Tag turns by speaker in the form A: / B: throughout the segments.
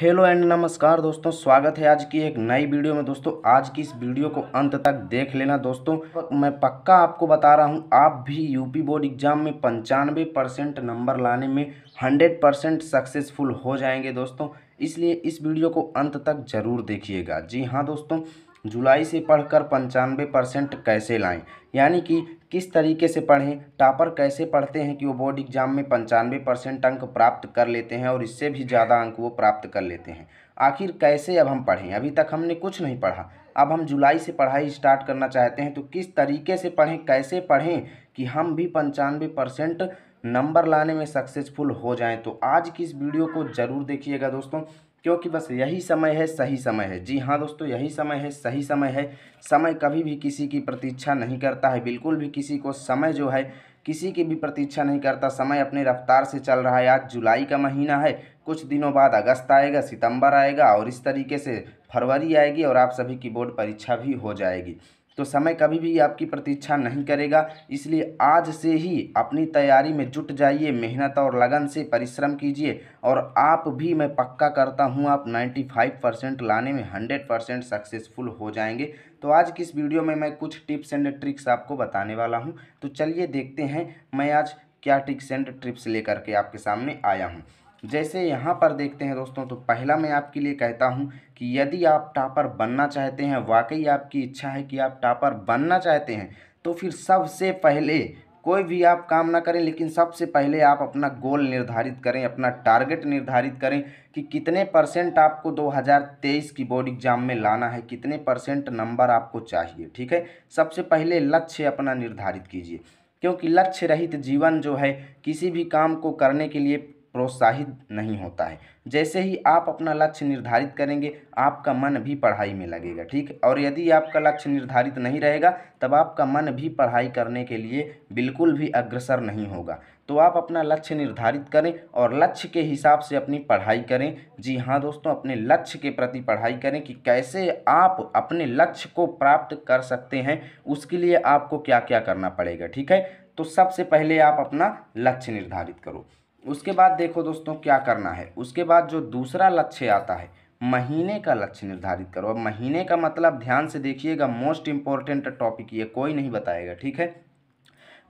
A: hello and नमस्कार दोस्तों स्वागत है आज की एक नई वीडियो में दोस्तों आज की इस वीडियो को अंत तक देख लेना दोस्तों मैं पक्का आपको बता रहा हूं आप भी यूपी बोर्ड एग्जाम में पंचानवे परसेंट नंबर लाने में हंड्रेड परसेंट सक्सेसफुल हो जाएंगे दोस्तों इसलिए इस वीडियो को अंत तक ज़रूर देखिएगा जी हाँ दोस्तों जुलाई से पढ़कर पंचानवे परसेंट कैसे लाएं यानी कि किस तरीके से पढ़ें टापर कैसे पढ़ते हैं कि वो बोर्ड एग्ज़ाम में पंचानवे परसेंट अंक प्राप्त कर लेते हैं और इससे भी ज़्यादा अंक वो प्राप्त कर लेते हैं आखिर कैसे अब हम पढ़ें अभी तक हमने कुछ नहीं पढ़ा अब हम जुलाई से पढ़ाई स्टार्ट करना चाहते हैं तो किस तरीके से पढ़ें कैसे पढ़ें कि हम भी पंचानवे परसेंट नंबर लाने में सक्सेसफुल हो जाएं तो आज की इस वीडियो को ज़रूर देखिएगा दोस्तों क्योंकि बस यही समय है सही समय है जी हाँ दोस्तों यही समय है सही समय है समय कभी भी किसी की प्रतीक्षा नहीं करता है बिल्कुल भी किसी को समय जो है किसी की भी प्रतीक्षा नहीं करता समय अपने रफ्तार से चल रहा है आज जुलाई का महीना है कुछ दिनों बाद अगस्त आएगा सितंबर आएगा और इस तरीके से फरवरी आएगी और आप सभी की बोर्ड परीक्षा भी हो जाएगी तो समय कभी भी आपकी प्रतीक्षा नहीं करेगा इसलिए आज से ही अपनी तैयारी में जुट जाइए मेहनत और लगन से परिश्रम कीजिए और आप भी मैं पक्का करता हूँ आप 95 परसेंट लाने में 100 परसेंट सक्सेसफुल हो जाएंगे तो आज की इस वीडियो में मैं कुछ टिप्स एंड ट्रिक्स आपको बताने वाला हूँ तो चलिए देखते हैं मैं आज क्या टिप्स एंड ट्रिप्स लेकर के आपके सामने आया हूँ तो जैसे यहाँ पर देखते हैं दोस्तों तो पहला मैं आपके लिए कहता हूँ कि यदि आप टापर बनना चाहते हैं वाकई आपकी इच्छा है कि आप टापर बनना चाहते हैं तो फिर सबसे पहले कोई भी आप काम ना करें लेकिन सबसे पहले आप अपना गोल निर्धारित करें अपना टारगेट निर्धारित करें कि कितने परसेंट आपको 2023 की बोर्ड एग्ज़ाम में लाना है कितने परसेंट नंबर आपको चाहिए ठीक है सबसे पहले लक्ष्य अपना निर्धारित कीजिए क्योंकि लक्ष्य रहित जीवन जो है किसी भी काम को करने के लिए प्रोत्साहित नहीं होता है जैसे ही आप अपना लक्ष्य निर्धारित करेंगे आपका मन भी पढ़ाई में लगेगा ठीक और यदि आपका लक्ष्य निर्धारित नहीं रहेगा तब आपका मन भी पढ़ाई करने के लिए बिल्कुल भी अग्रसर नहीं होगा तो आप अपना लक्ष्य निर्धारित करें और लक्ष्य के हिसाब से अपनी पढ़ाई करें जी हाँ दोस्तों अपने लक्ष्य के प्रति पढ़ाई करें कि कैसे आप अपने लक्ष्य को प्राप्त कर सकते हैं उसके लिए आपको क्या क्या करना पड़ेगा ठीक है तो सबसे पहले आप अपना लक्ष्य निर्धारित करो उसके बाद देखो दोस्तों क्या करना है उसके बाद जो दूसरा लक्ष्य आता है महीने का लक्ष्य निर्धारित करो अब महीने का मतलब ध्यान से देखिएगा मोस्ट इम्पॉर्टेंट टॉपिक ये कोई नहीं बताएगा ठीक है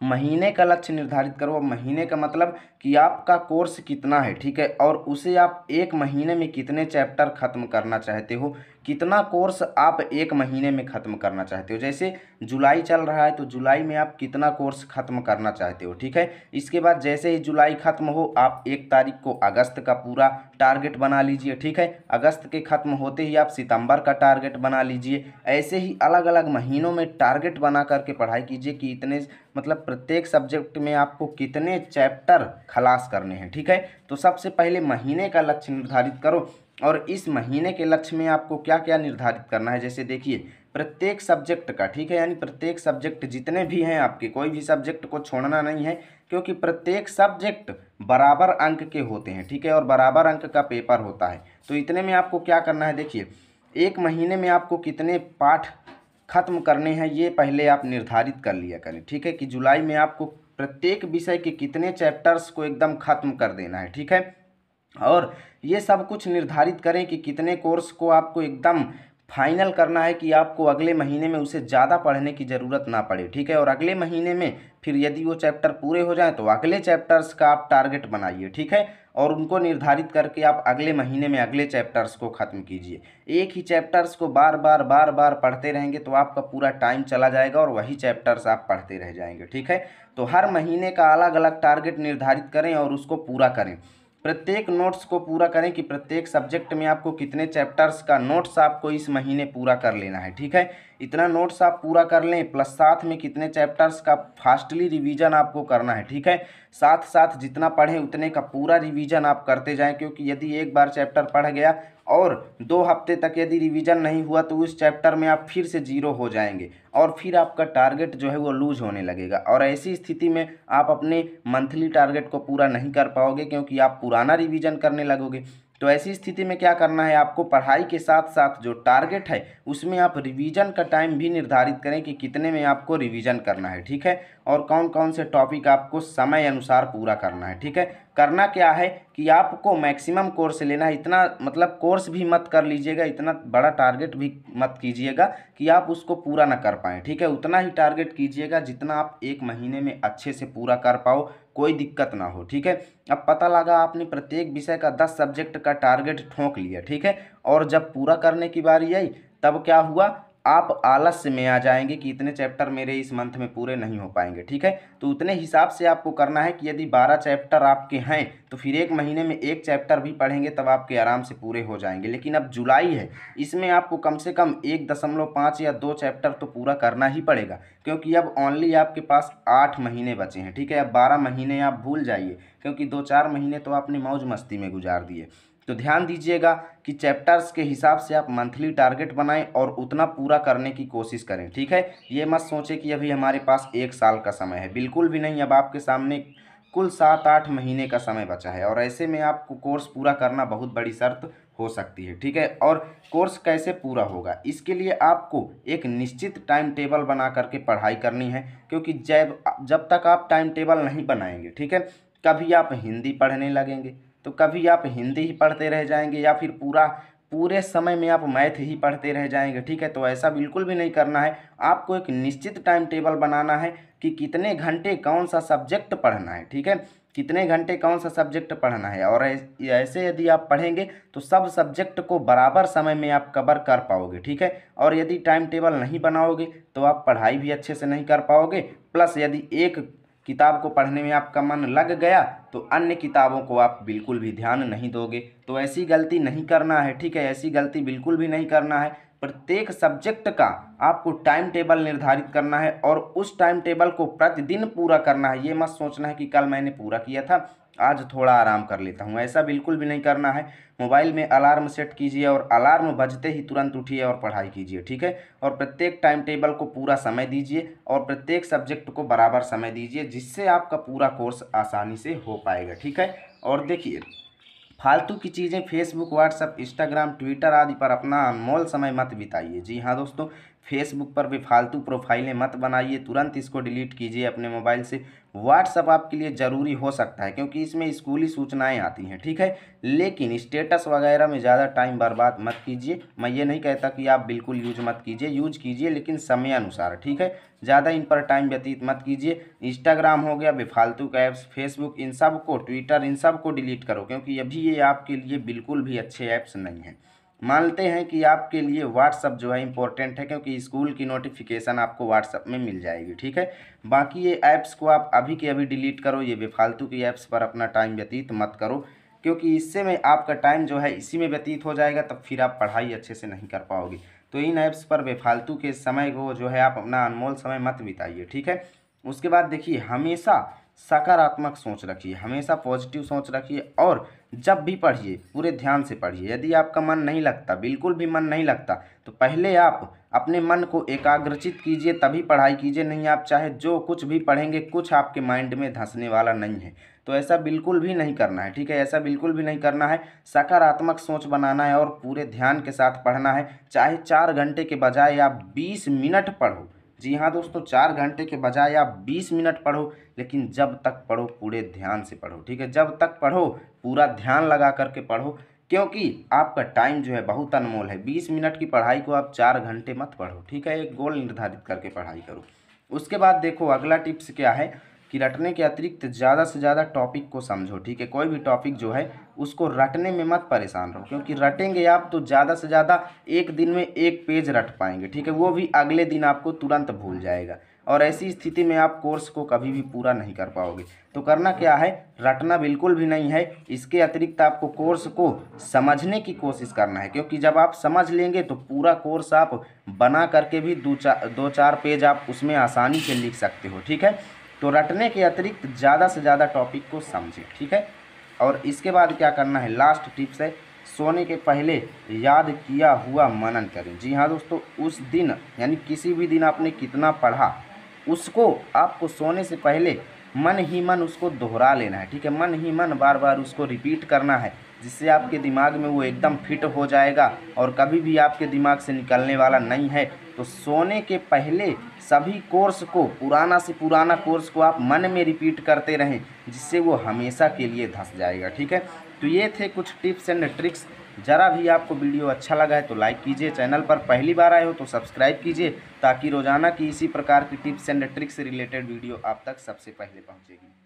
A: महीने का लक्ष्य निर्धारित करो अब महीने का मतलब कि आपका कोर्स कितना है ठीक है और उसे आप एक महीने में कितने चैप्टर ख़त्म करना चाहते हो कितना कोर्स आप एक महीने में ख़त्म करना चाहते हो जैसे जुलाई चल रहा है तो जुलाई में आप कितना कोर्स ख़त्म करना चाहते हो ठीक है इसके बाद जैसे ही जुलाई ख़त्म हो आप एक तारीख को अगस्त का पूरा टारगेट बना लीजिए ठीक है अगस्त के ख़त्म होते ही आप सितंबर का टारगेट बना लीजिए ऐसे ही अलग अलग महीनों में टारगेट बना करके पढ़ाई कीजिए कि इतने मतलब प्रत्येक सब्जेक्ट में आपको कितने चैप्टर खलास करने हैं ठीक है तो सबसे पहले महीने का लक्ष्य निर्धारित करो और इस महीने के लक्ष्य में आपको क्या क्या निर्धारित करना है जैसे देखिए प्रत्येक सब्जेक्ट का ठीक है यानी प्रत्येक सब्जेक्ट जितने भी हैं आपके कोई भी सब्जेक्ट को छोड़ना नहीं है क्योंकि प्रत्येक सब्जेक्ट बराबर अंक के होते हैं ठीक है और बराबर अंक का पेपर होता है तो इतने में आपको क्या करना है देखिए एक महीने में आपको कितने पाठ खत्म करने हैं ये पहले आप निर्धारित कर लिया करें ठीक है कि जुलाई में आपको प्रत्येक विषय के कितने चैप्टर्स को एकदम ख़त्म कर देना है ठीक है और ये सब कुछ निर्धारित करें कि कितने कोर्स को आपको एकदम फाइनल करना है कि आपको अगले महीने में उसे ज़्यादा पढ़ने की ज़रूरत ना पड़े ठीक है और अगले महीने में फिर यदि वो चैप्टर पूरे हो जाए तो अगले चैप्टर्स का आप टारगेट बनाइए ठीक है और उनको निर्धारित करके आप अगले महीने में अगले चैप्टर्स को ख़त्म कीजिए एक ही चैप्टर्स को बार बार बार बार पढ़ते रहेंगे तो आपका पूरा टाइम चला जाएगा और वही चैप्टर्स आप पढ़ते रह जाएंगे ठीक है तो हर महीने का अलग अलग टारगेट निर्धारित करें और उसको पूरा करें प्रत्येक नोट्स को पूरा करें कि प्रत्येक सब्जेक्ट में आपको कितने चैप्टर्स का नोट्स आपको इस महीने पूरा कर लेना है ठीक है इतना नोट्स आप पूरा कर लें प्लस साथ में कितने चैप्टर्स का फास्टली रिवीजन आपको करना है ठीक है साथ साथ जितना पढ़ें उतने का पूरा रिवीजन आप करते जाएं क्योंकि यदि एक बार चैप्टर पढ़ गया और दो हफ्ते तक यदि रिवीजन नहीं हुआ तो उस चैप्टर में आप फिर से जीरो हो जाएंगे और फिर आपका टारगेट जो है वो लूज होने लगेगा और ऐसी स्थिति में आप अपने मंथली टारगेट को पूरा नहीं कर पाओगे क्योंकि आप पुराना रिवीजन करने लगोगे तो ऐसी स्थिति में क्या करना है आपको पढ़ाई के साथ साथ जो टारगेट है उसमें आप रिवीजन का टाइम भी निर्धारित करें कि कितने में आपको रिवीजन करना है ठीक है और कौन कौन से टॉपिक आपको समय अनुसार पूरा करना है ठीक है करना क्या है कि आपको मैक्सिमम कोर्स लेना है इतना मतलब कोर्स भी मत कर लीजिएगा इतना बड़ा टारगेट भी मत कीजिएगा कि आप उसको पूरा ना कर पाएँ ठीक है उतना ही टारगेट कीजिएगा जितना आप एक महीने में अच्छे से पूरा कर पाओ कोई दिक्कत ना हो ठीक है अब पता लगा आपने प्रत्येक विषय का दस सब्जेक्ट का टारगेट ठोंक लिया ठीक है और जब पूरा करने की बारी आई तब क्या हुआ आप आलस्य में आ जाएंगे कि इतने चैप्टर मेरे इस मंथ में पूरे नहीं हो पाएंगे ठीक है तो उतने हिसाब से आपको करना है कि यदि बारह चैप्टर आपके हैं तो फिर एक महीने में एक चैप्टर भी पढ़ेंगे तब आपके आराम से पूरे हो जाएंगे लेकिन अब जुलाई है इसमें आपको कम से कम एक दशमलव पाँच या दो चैप्टर तो पूरा करना ही पड़ेगा क्योंकि अब ऑनली आपके पास आठ महीने बचे हैं ठीक है अब बारह महीने आप भूल जाइए क्योंकि दो चार महीने तो आपने मौज मस्ती में गुजार दिए तो ध्यान दीजिएगा कि चैप्टर्स के हिसाब से आप मंथली टारगेट बनाएं और उतना पूरा करने की कोशिश करें ठीक है ये मत सोचें कि अभी हमारे पास एक साल का समय है बिल्कुल भी नहीं अब आपके सामने कुल सात आठ महीने का समय बचा है और ऐसे में आपको कोर्स पूरा करना बहुत बड़ी शर्त हो सकती है ठीक है और कोर्स कैसे पूरा होगा इसके लिए आपको एक निश्चित टाइम टेबल बना करके पढ़ाई करनी है क्योंकि जब जब तक आप टाइम टेबल नहीं बनाएंगे ठीक है कभी आप हिंदी पढ़ने लगेंगे तो कभी आप हिंदी ही पढ़ते रह जाएंगे या फिर पूरा पूरे समय में आप मैथ ही पढ़ते रह जाएंगे ठीक है तो ऐसा बिल्कुल भी नहीं करना है आपको एक निश्चित टाइम टेबल बनाना है कि कितने घंटे कौन सा सब्जेक्ट पढ़ना है ठीक है कितने घंटे कौन सा सब्जेक्ट पढ़ना है और ऐसे यदि आप पढ़ेंगे तो सब सब्जेक्ट को बराबर समय में आप कवर कर पाओगे ठीक है और यदि टाइम टेबल नहीं बनाओगे तो आप पढ़ाई भी अच्छे से नहीं कर पाओगे प्लस यदि एक किताब को पढ़ने में आपका मन लग गया तो अन्य किताबों को आप बिल्कुल भी ध्यान नहीं दोगे तो ऐसी गलती नहीं करना है ठीक है ऐसी गलती बिल्कुल भी नहीं करना है प्रत्येक सब्जेक्ट का आपको टाइम टेबल निर्धारित करना है और उस टाइम टेबल को प्रतिदिन पूरा करना है ये मत सोचना है कि कल मैंने पूरा किया था आज थोड़ा आराम कर लेता हूँ ऐसा बिल्कुल भी नहीं करना है मोबाइल में अलार्म सेट कीजिए और अलार्म बजते ही तुरंत उठिए और पढ़ाई कीजिए ठीक है और प्रत्येक टाइम टेबल को पूरा समय दीजिए और प्रत्येक सब्जेक्ट को बराबर समय दीजिए जिससे आपका पूरा कोर्स आसानी से हो पाएगा ठीक है और देखिए फालतू की चीज़ें फेसबुक व्हाट्सअप इंस्टाग्राम ट्विटर आदि पर अपना अनमोल समय मत बिताइए जी हाँ दोस्तों फेसबुक पर भी फालतू प्रोफाइलें मत बनाइए तुरंत इसको डिलीट कीजिए अपने मोबाइल से व्हाट्सअप आपके लिए ज़रूरी हो सकता है क्योंकि इसमें स्कूली सूचनाएं आती हैं ठीक है लेकिन स्टेटस वगैरह में ज़्यादा टाइम बर्बाद मत कीजिए मैं ये नहीं कहता कि आप बिल्कुल यूज मत कीजिए यूज कीजिए लेकिन समय अनुसार ठीक है ज़्यादा इन पर टाइम व्यतीत मत कीजिए इंस्टाग्राम हो गया बेफालतू का ऐप्स फेसबुक इन सब को ट्विटर इन सब को डिलीट करो क्योंकि अभी ये आपके लिए बिल्कुल भी अच्छे ऐप्स नहीं हैं मानते हैं कि आपके लिए व्हाट्सअप जो है इम्पोर्टेंट है क्योंकि स्कूल की नोटिफिकेशन आपको व्हाट्सअप में मिल जाएगी ठीक है बाकी ये ऐप्स को आप अभी के अभी डिलीट करो ये बेफालतू की ऐप्स पर अपना टाइम व्यतीत मत करो क्योंकि इससे में आपका टाइम जो है इसी में व्यतीत हो जाएगा तब फिर आप पढ़ाई अच्छे से नहीं कर पाओगे तो इन ऐप्स पर बेफालतू के समय को जो है आप अपना अनमोल समय मत बिताइए ठीक है उसके बाद देखिए हमेशा सकारात्मक सोच रखिए हमेशा पॉजिटिव सोच रखिए और जब भी पढ़िए पूरे ध्यान से पढ़िए यदि आपका मन नहीं लगता बिल्कुल भी मन नहीं लगता तो पहले आप अपने मन को एकाग्रचित कीजिए तभी पढ़ाई कीजिए नहीं आप चाहे जो कुछ भी पढ़ेंगे कुछ आपके माइंड में धंसने वाला नहीं है तो ऐसा बिल्कुल भी नहीं करना है ठीक है ऐसा बिल्कुल भी नहीं करना है सकारात्मक सोच बनाना है और पूरे ध्यान के साथ पढ़ना है चाहे चार घंटे के बजाय आप बीस मिनट पढ़ो जी हाँ दोस्तों चार घंटे के बजाय आप बीस मिनट पढ़ो लेकिन जब तक पढ़ो पूरे ध्यान से पढ़ो ठीक है जब तक पढ़ो पूरा ध्यान लगा करके पढ़ो क्योंकि आपका टाइम जो है बहुत अनमोल है बीस मिनट की पढ़ाई को आप चार घंटे मत पढ़ो ठीक है एक गोल निर्धारित करके पढ़ाई करो उसके बाद देखो अगला टिप्स क्या है कि रटने के अतिरिक्त ज़्यादा से ज़्यादा टॉपिक को समझो ठीक है कोई भी टॉपिक जो है उसको रटने में मत परेशान रहो क्योंकि रटेंगे आप तो ज़्यादा से ज़्यादा एक दिन में एक पेज रट पाएंगे ठीक है वो भी अगले दिन आपको तुरंत भूल जाएगा और ऐसी स्थिति में आप कोर्स को कभी भी पूरा नहीं कर पाओगे तो करना क्या है रटना बिल्कुल भी नहीं है इसके अतिरिक्त आपको कोर्स को समझने की कोशिश करना है क्योंकि जब आप समझ लेंगे तो पूरा कोर्स आप बना करके भी दो चार दो चार पेज आप उसमें आसानी से लिख सकते हो ठीक है तो रटने के अतिरिक्त ज़्यादा से ज़्यादा टॉपिक को समझें ठीक है और इसके बाद क्या करना है लास्ट टिप्स है सोने के पहले याद किया हुआ मनन करें जी हाँ दोस्तों उस दिन यानी किसी भी दिन आपने कितना पढ़ा उसको आपको सोने से पहले मन ही मन उसको दोहरा लेना है ठीक है मन ही मन बार बार उसको रिपीट करना है जिससे आपके दिमाग में वो एकदम फिट हो जाएगा और कभी भी आपके दिमाग से निकलने वाला नहीं है तो सोने के पहले सभी कोर्स को पुराना से पुराना कोर्स को आप मन में रिपीट करते रहें जिससे वो हमेशा के लिए धंस जाएगा ठीक है तो ये थे कुछ टिप्स एंड ट्रिक्स ज़रा भी आपको वीडियो अच्छा लगा है तो लाइक कीजिए चैनल पर पहली बार आए हो तो सब्सक्राइब कीजिए ताकि रोज़ाना की इसी प्रकार की टिप्स एंड ट्रिक्स से रिलेटेड वीडियो आप तक सबसे पहले पहुँचेगी